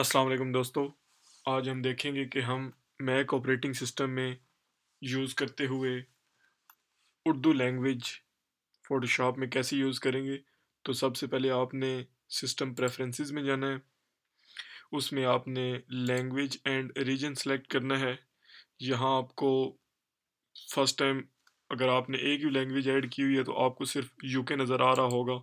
अस्सलाम वालेकुम दोस्तों आज हम देखेंगे कि हम मैक ऑपरेटिंग सिस्टम में यूज़ करते हुए उर्दू लैंग्वेज फ़ोटोशॉप में कैसे यूज़ करेंगे तो सबसे पहले आपने सिस्टम प्रेफरेंसेस में जाना है उसमें आपने लैंग्वेज एंड रीजन सेलेक्ट करना है यहाँ आपको फर्स्ट टाइम अगर आपने एक ही लैंग्वेज ऐड की हुई है तो आपको सिर्फ यूके नज़र आ रहा होगा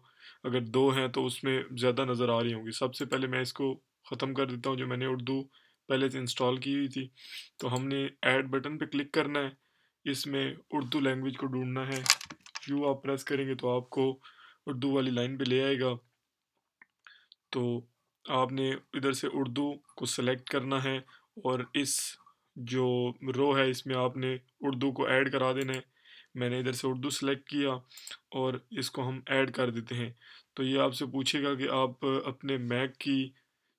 अगर दो हैं तो उसमें ज़्यादा नज़र आ रही होंगी सबसे पहले मैं इसको ख़त्म कर देता हूँ जो मैंने उर्दू पहले से इंस्टॉल की हुई थी तो हमने ऐड बटन पे क्लिक करना है इसमें उर्दू लैंग्वेज को ढूंढना है यू आप प्रेस करेंगे तो आपको उर्दू वाली लाइन पे ले आएगा तो आपने इधर से उर्दू को सेलेक्ट करना है और इस जो रो है इसमें आपने उर्दू को ऐड करा देना है मैंने इधर से उर्दू सेलेक्ट किया और इसको हम ऐड कर देते हैं तो ये आपसे पूछेगा कि आप अपने मैक की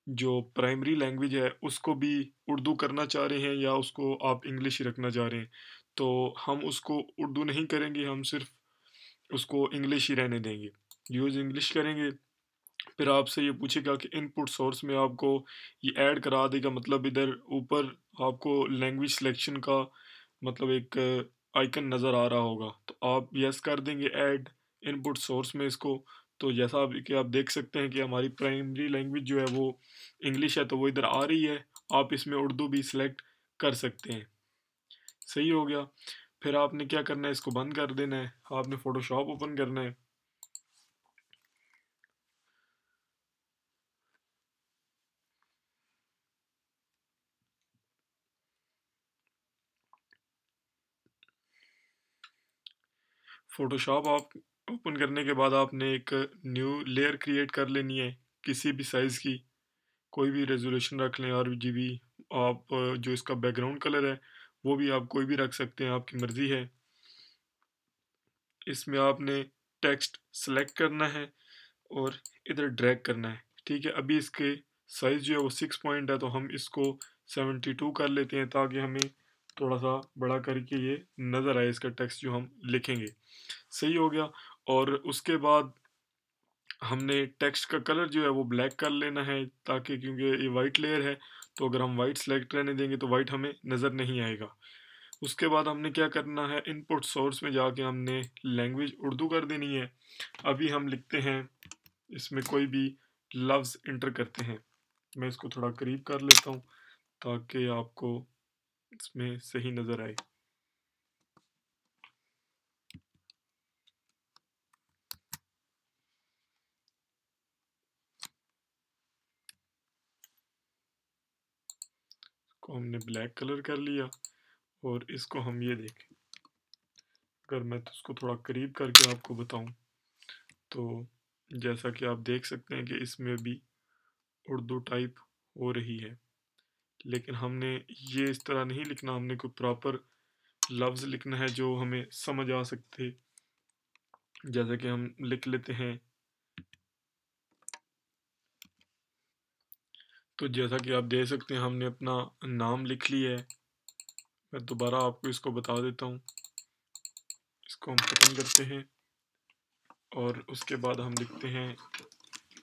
जो प्राइमरी लैंग्वेज है उसको भी उर्दू करना चाह रहे हैं या उसको आप इंग्लिश ही रखना चाह रहे हैं तो हम उसको उर्दू नहीं करेंगे हम सिर्फ उसको इंग्लिश ही रहने देंगे यूज़ इंग्लिश करेंगे फिर आपसे ये पूछेगा कि इनपुट सोर्स में आपको ये ऐड करा देगा मतलब इधर ऊपर आपको लैंग्वेज सिलेक्शन का मतलब एक आइकन नज़र आ रहा होगा तो आप यस कर देंगे ऐड इनपुट सोर्स में इसको तो जैसा कि आप देख सकते हैं कि हमारी प्राइमरी लैंग्वेज जो है वो इंग्लिश है तो वो इधर आ रही है आप इसमें उर्दू भी सिलेक्ट कर सकते हैं सही हो गया फिर आपने क्या करना है इसको बंद कर देना है आपने फ़ोटोशॉप ओपन करना है फ़ोटोशॉप आप ओपन करने के बाद आपने एक न्यू लेयर क्रिएट कर लेनी है किसी भी साइज़ की कोई भी रेजोल्यूशन रख लें आर जी बी आप जो इसका बैकग्राउंड कलर है वो भी आप कोई भी रख सकते हैं आपकी मर्ज़ी है इसमें आपने टेक्स्ट सेलेक्ट करना है और इधर ड्रैग करना है ठीक है अभी इसके साइज़ जो है वो सिक्स पॉइंट है तो हम इसको सेवेंटी टू कर लेते हैं ताकि हमें थोड़ा सा बड़ा करके ये नज़र आए इसका टेक्स्ट जो हम लिखेंगे सही हो गया और उसके बाद हमने टेक्स्ट का कलर जो है वो ब्लैक कर लेना है ताकि क्योंकि ये वाइट लेयर है तो अगर हम वाइट सेलेक्ट रहने देंगे तो वाइट हमें नज़र नहीं आएगा उसके बाद हमने क्या करना है इनपुट सोर्स में जाके हमने लैंग्वेज उर्दू कर देनी है अभी हम लिखते हैं इसमें कोई भी लफ्ज़ इंटर करते हैं मैं इसको थोड़ा करीब कर लेता हूँ ताकि आपको इसमें सही नज़र आए को हमने ब्लैक कलर कर लिया और इसको हम ये देखें अगर मैं तो उसको थोड़ा करीब करके आपको बताऊं तो जैसा कि आप देख सकते हैं कि इसमें भी उर्दू टाइप हो रही है लेकिन हमने ये इस तरह नहीं लिखना हमने कोई प्रॉपर लफ्ज़ लिखना है जो हमें समझ आ सकते जैसा कि हम लिख लेते हैं तो जैसा कि आप देख सकते हैं हमने अपना नाम लिख लिया है मैं दोबारा आपको इसको बता देता हूँ इसको हम खत्म करते हैं और उसके बाद हम लिखते हैं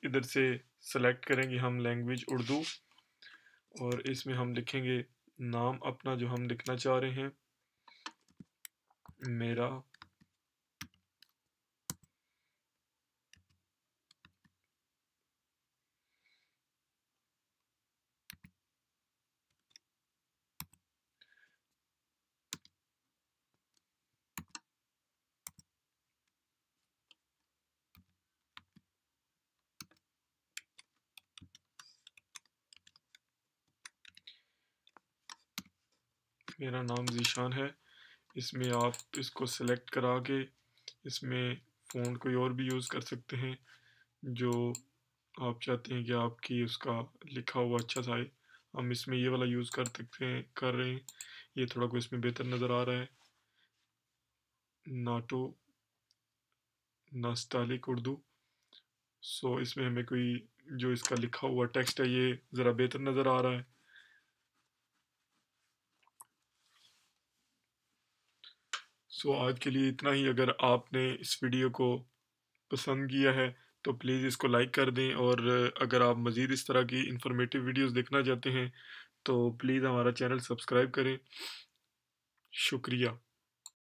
इधर से सेलेक्ट करेंगे हम लैंग्वेज उर्दू और इसमें हम लिखेंगे नाम अपना जो हम लिखना चाह रहे हैं मेरा मेरा नाम ज़ीशान है इसमें आप इसको सेलेक्ट करा के इसमें फ़ोन कोई और भी यूज़ कर सकते हैं जो आप चाहते हैं कि आपकी उसका लिखा हुआ अच्छा सा है हम इसमें ये वाला यूज़ कर सकते हैं कर रहे हैं ये थोड़ा कोई इसमें बेहतर नज़र आ रहा है नाटो नास्तालिक उर्दू सो इसमें हमें कोई जो इसका लिखा हुआ टेक्स्ट है ये ज़रा बेहतर नज़र आ रहा है सो आज के लिए इतना ही अगर आपने इस वीडियो को पसंद किया है तो प्लीज़ इसको लाइक कर दें और अगर आप मज़ीद इस तरह की इन्फॉर्मेटिव वीडियोस देखना चाहते हैं तो प्लीज़ हमारा चैनल सब्सक्राइब करें शुक्रिया